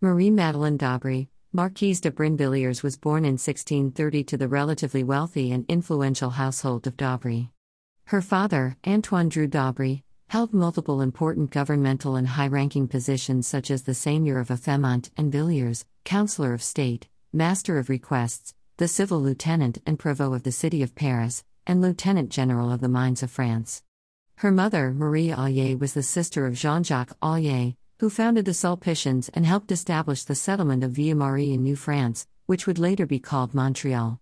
Marie Madeleine d'Aubry, Marquise de Brinvilliers, was born in 1630 to the relatively wealthy and influential household of d'Aubry. Her father, Antoine Drew d'Aubry, held multiple important governmental and high ranking positions, such as the Seigneur of Affemont and Villiers, Councillor of State, Master of Requests, the Civil Lieutenant and Provost of the City of Paris, and Lieutenant General of the Mines of France. Her mother, Marie Allier, was the sister of Jean Jacques Allier, who founded the Sulpicians and helped establish the settlement of Ville-Marie in New France, which would later be called Montreal.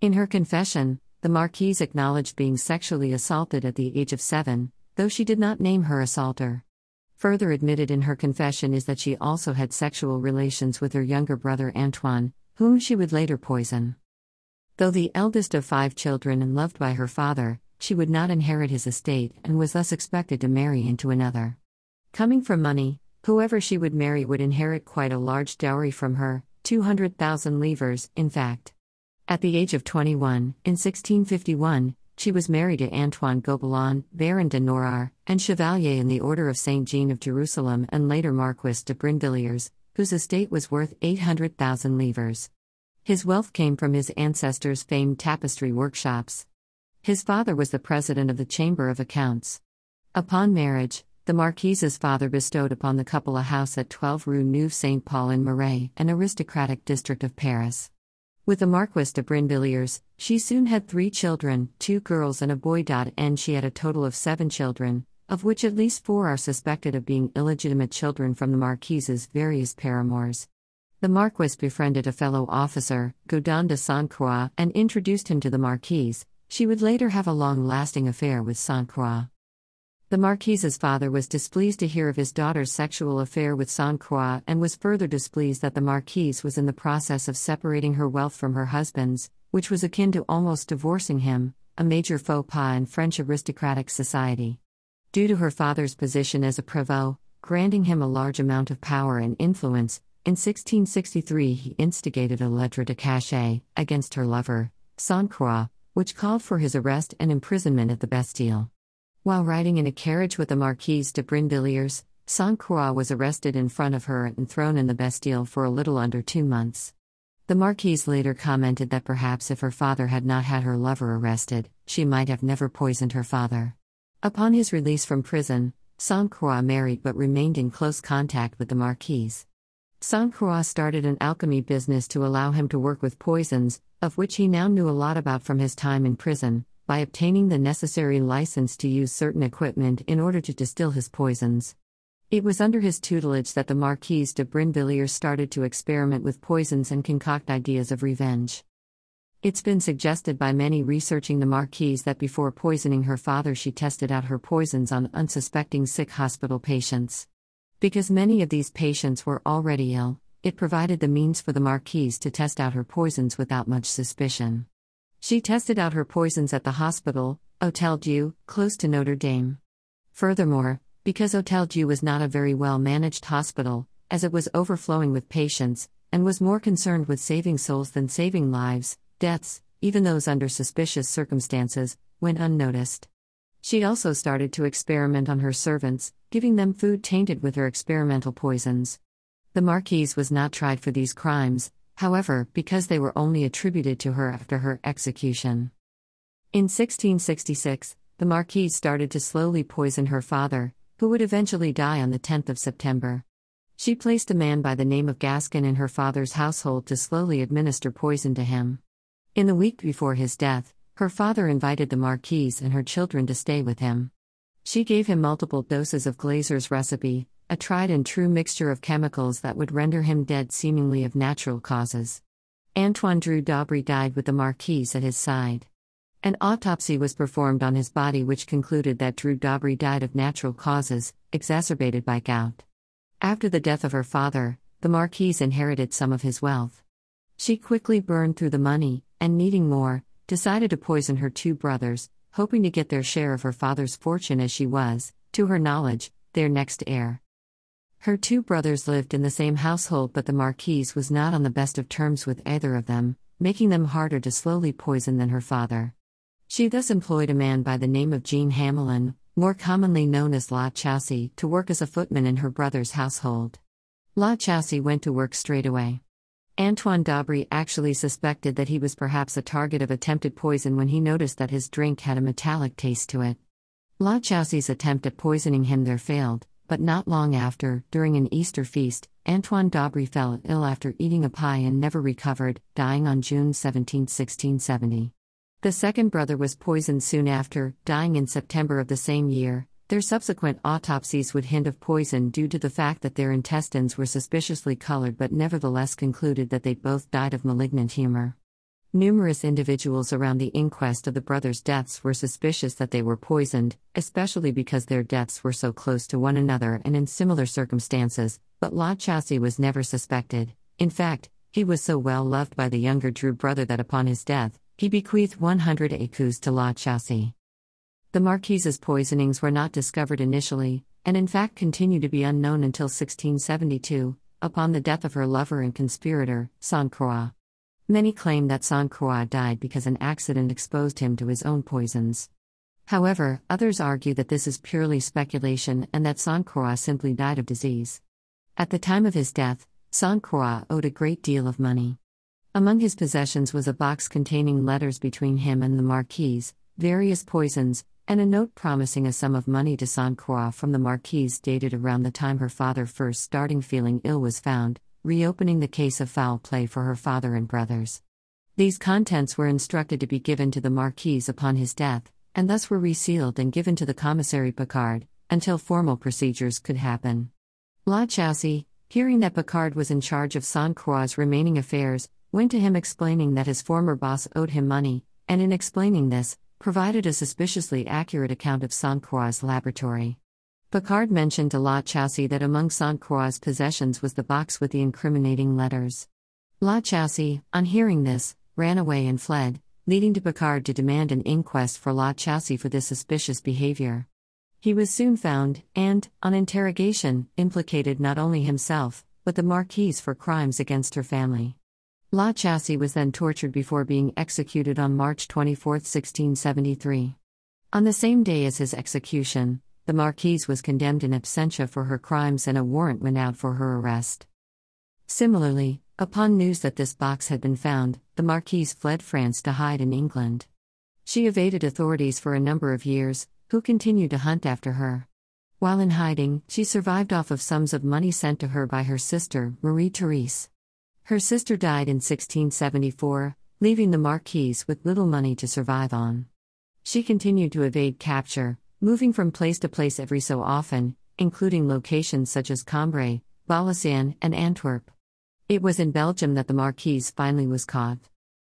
In her confession, the Marquise acknowledged being sexually assaulted at the age of seven, though she did not name her assaulter. Further admitted in her confession is that she also had sexual relations with her younger brother Antoine, whom she would later poison. Though the eldest of five children and loved by her father, she would not inherit his estate and was thus expected to marry into another. Coming from money, Whoever she would marry would inherit quite a large dowry from her 200,000 livres, in fact. At the age of 21, in 1651, she was married to Antoine Gobelin, Baron de Norar, and Chevalier in the Order of St. Jean of Jerusalem and later Marquis de Brinvilliers, whose estate was worth 800,000 livres. His wealth came from his ancestors' famed tapestry workshops. His father was the president of the Chamber of Accounts. Upon marriage, the Marquise's father bestowed upon the couple a house at 12 Rue Neuve Saint Paul in Marais, an aristocratic district of Paris. With the Marquise de Brinvilliers, she soon had three children two girls and a boy. And she had a total of seven children, of which at least four are suspected of being illegitimate children from the Marquise's various paramours. The Marquise befriended a fellow officer, Godin de Saint Croix, and introduced him to the Marquise. She would later have a long lasting affair with Saint Croix. The Marquise's father was displeased to hear of his daughter's sexual affair with Sainte Croix and was further displeased that the Marquise was in the process of separating her wealth from her husband's, which was akin to almost divorcing him, a major faux pas in French aristocratic society. Due to her father's position as a prévôt, granting him a large amount of power and influence, in 1663 he instigated a lettre de cachet against her lover, Sainte Croix, which called for his arrest and imprisonment at the Bastille. While riding in a carriage with the Marquise de Brinvilliers, Sainte-Croix was arrested in front of her and thrown in the Bastille for a little under two months. The Marquise later commented that perhaps if her father had not had her lover arrested, she might have never poisoned her father. Upon his release from prison, Sainte Croix married but remained in close contact with the Marquise. Sainte Croix started an alchemy business to allow him to work with poisons, of which he now knew a lot about from his time in prison, by obtaining the necessary license to use certain equipment in order to distill his poisons. It was under his tutelage that the Marquise de Brinvilliers started to experiment with poisons and concoct ideas of revenge. It's been suggested by many researching the Marquise that before poisoning her father, she tested out her poisons on unsuspecting sick hospital patients. Because many of these patients were already ill, it provided the means for the Marquise to test out her poisons without much suspicion. She tested out her poisons at the hospital, Hotel Dieu, close to Notre Dame. Furthermore, because Hotel Dieu was not a very well managed hospital, as it was overflowing with patients, and was more concerned with saving souls than saving lives, deaths, even those under suspicious circumstances, went unnoticed. She also started to experiment on her servants, giving them food tainted with her experimental poisons. The Marquise was not tried for these crimes, however, because they were only attributed to her after her execution. In 1666, the Marquise started to slowly poison her father, who would eventually die on the 10th of September. She placed a man by the name of Gaskin in her father's household to slowly administer poison to him. In the week before his death, her father invited the Marquise and her children to stay with him. She gave him multiple doses of Glazer's recipe, a tried and true mixture of chemicals that would render him dead seemingly of natural causes. Antoine Drew Daubry died with the Marquise at his side. An autopsy was performed on his body, which concluded that Drew Daubry died of natural causes, exacerbated by gout. After the death of her father, the Marquise inherited some of his wealth. She quickly burned through the money, and needing more, decided to poison her two brothers, hoping to get their share of her father's fortune as she was, to her knowledge, their next heir. Her two brothers lived in the same household, but the Marquise was not on the best of terms with either of them, making them harder to slowly poison than her father. She thus employed a man by the name of Jean Hamelin, more commonly known as La Chaussee, to work as a footman in her brother's household. La Chaussee went to work straight away. Antoine Dabry actually suspected that he was perhaps a target of attempted poison when he noticed that his drink had a metallic taste to it. La Chaussee's attempt at poisoning him there failed, but not long after, during an Easter feast, Antoine Daubry fell ill after eating a pie and never recovered, dying on June 17, 1670. The second brother was poisoned soon after, dying in September of the same year. Their subsequent autopsies would hint of poison due to the fact that their intestines were suspiciously colored, but nevertheless concluded that they both died of malignant humor. Numerous individuals around the inquest of the brothers' deaths were suspicious that they were poisoned, especially because their deaths were so close to one another and in similar circumstances, but La Chaussee was never suspected. In fact, he was so well loved by the younger Drew brother that upon his death, he bequeathed 100 écus to La Chaussee. The Marquise's poisonings were not discovered initially, and in fact continue to be unknown until 1672, upon the death of her lover and conspirator, Sainte Croix. Many claim that Sainte died because an accident exposed him to his own poisons. However, others argue that this is purely speculation and that Sainte simply died of disease. At the time of his death, Sainte owed a great deal of money. Among his possessions was a box containing letters between him and the Marquise, various poisons, and a note promising a sum of money to Sainte from the Marquise dated around the time her father first starting feeling ill was found, reopening the case of foul play for her father and brothers. These contents were instructed to be given to the Marquise upon his death, and thus were resealed and given to the Commissary Picard, until formal procedures could happen. La Chaussee, hearing that Picard was in charge of Saint Croix's remaining affairs, went to him explaining that his former boss owed him money, and in explaining this, provided a suspiciously accurate account of Saint Croix's laboratory. Picard mentioned to La Chaussee that among Sainte Croix's possessions was the box with the incriminating letters. La Chaussee, on hearing this, ran away and fled, leading to Picard to demand an inquest for La Chaussee for this suspicious behavior. He was soon found, and, on interrogation, implicated not only himself, but the Marquise for crimes against her family. La Chaussee was then tortured before being executed on March 24, 1673. On the same day as his execution, the Marquise was condemned in absentia for her crimes and a warrant went out for her arrest. Similarly, upon news that this box had been found, the Marquise fled France to hide in England. She evaded authorities for a number of years, who continued to hunt after her. While in hiding, she survived off of sums of money sent to her by her sister, Marie Therese. Her sister died in 1674, leaving the Marquise with little money to survive on. She continued to evade capture, moving from place to place every so often, including locations such as Cambrai, Balasan, and Antwerp. It was in Belgium that the Marquise finally was caught.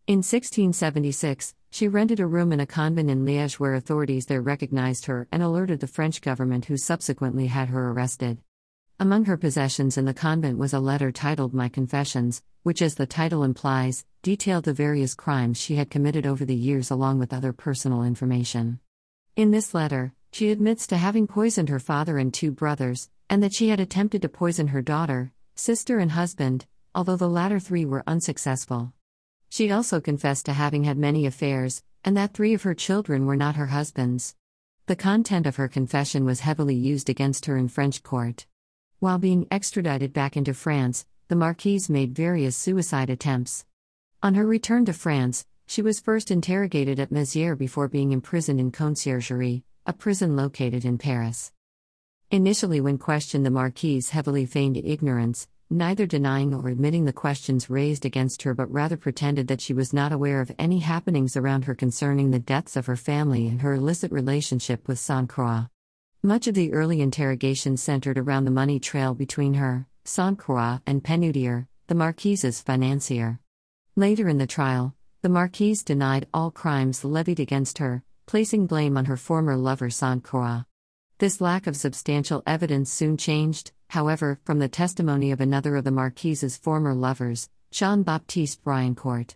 In 1676, she rented a room in a convent in Liège where authorities there recognized her and alerted the French government, who subsequently had her arrested. Among her possessions in the convent was a letter titled My Confessions, which, as the title implies, detailed the various crimes she had committed over the years along with other personal information. In this letter, she admits to having poisoned her father and two brothers, and that she had attempted to poison her daughter, sister, and husband, although the latter three were unsuccessful. She also confessed to having had many affairs, and that three of her children were not her husband's. The content of her confession was heavily used against her in French court. While being extradited back into France, the Marquise made various suicide attempts. On her return to France, she was first interrogated at Mézières before being imprisoned in Conciergerie, a prison located in Paris. Initially, when questioned, the Marquise heavily feigned ignorance, neither denying or admitting the questions raised against her, but rather pretended that she was not aware of any happenings around her concerning the deaths of her family and her illicit relationship with saint Croix. Much of the early interrogation centered around the money trail between her, saint Croix, and Penudier, the Marquise's financier. Later in the trial, the Marquise denied all crimes levied against her, placing blame on her former lover Sankora. This lack of substantial evidence soon changed, however, from the testimony of another of the Marquise's former lovers, Jean Baptiste Briancourt.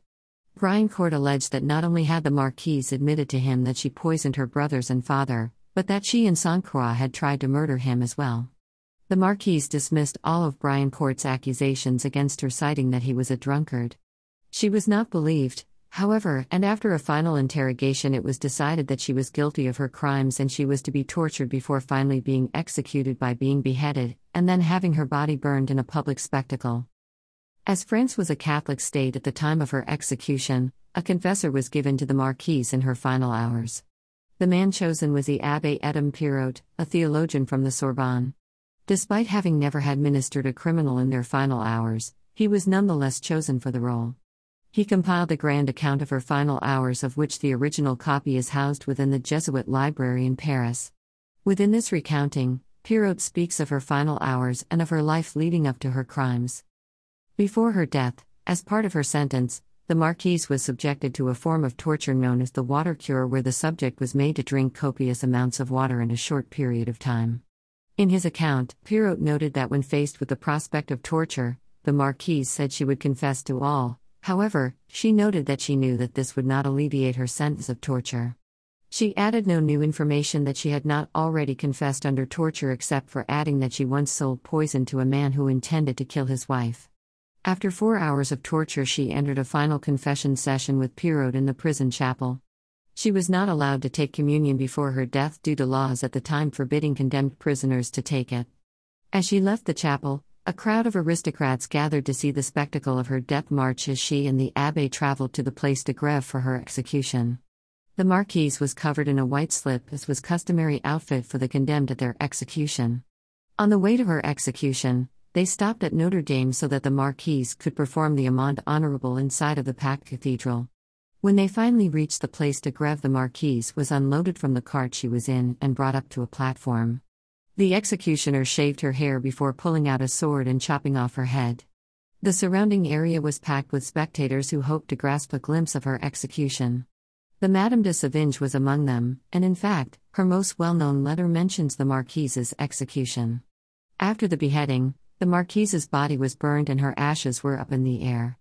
Briancourt alleged that not only had the Marquise admitted to him that she poisoned her brothers and father, but that she and Sankora had tried to murder him as well. The Marquise dismissed all of Briancourt's accusations against her, citing that he was a drunkard. She was not believed, However, and after a final interrogation, it was decided that she was guilty of her crimes and she was to be tortured before finally being executed by being beheaded, and then having her body burned in a public spectacle. As France was a Catholic state at the time of her execution, a confessor was given to the Marquise in her final hours. The man chosen was the Abbe Adam Pirot, a theologian from the Sorbonne. Despite having never had ministered a criminal in their final hours, he was nonetheless chosen for the role. He compiled a grand account of her final hours, of which the original copy is housed within the Jesuit library in Paris. Within this recounting, Pierrot speaks of her final hours and of her life leading up to her crimes. Before her death, as part of her sentence, the Marquise was subjected to a form of torture known as the water cure, where the subject was made to drink copious amounts of water in a short period of time. In his account, Pierrot noted that when faced with the prospect of torture, the Marquise said she would confess to all, However, she noted that she knew that this would not alleviate her sentence of torture. She added no new information that she had not already confessed under torture, except for adding that she once sold poison to a man who intended to kill his wife. After four hours of torture, she entered a final confession session with Pierrot in the prison chapel. She was not allowed to take communion before her death due to laws at the time forbidding condemned prisoners to take it. As she left the chapel, a crowd of aristocrats gathered to see the spectacle of her death march as she and the abbe traveled to the place de greve for her execution. The marquise was covered in a white slip, as was customary outfit for the condemned at their execution. On the way to her execution, they stopped at Notre Dame so that the marquise could perform the amende honorable inside of the packed cathedral. When they finally reached the place de greve, the marquise was unloaded from the cart she was in and brought up to a platform. The executioner shaved her hair before pulling out a sword and chopping off her head. The surrounding area was packed with spectators who hoped to grasp a glimpse of her execution. The Madame de Savinge was among them, and in fact, her most well known letter mentions the Marquise's execution. After the beheading, the Marquise's body was burned and her ashes were up in the air.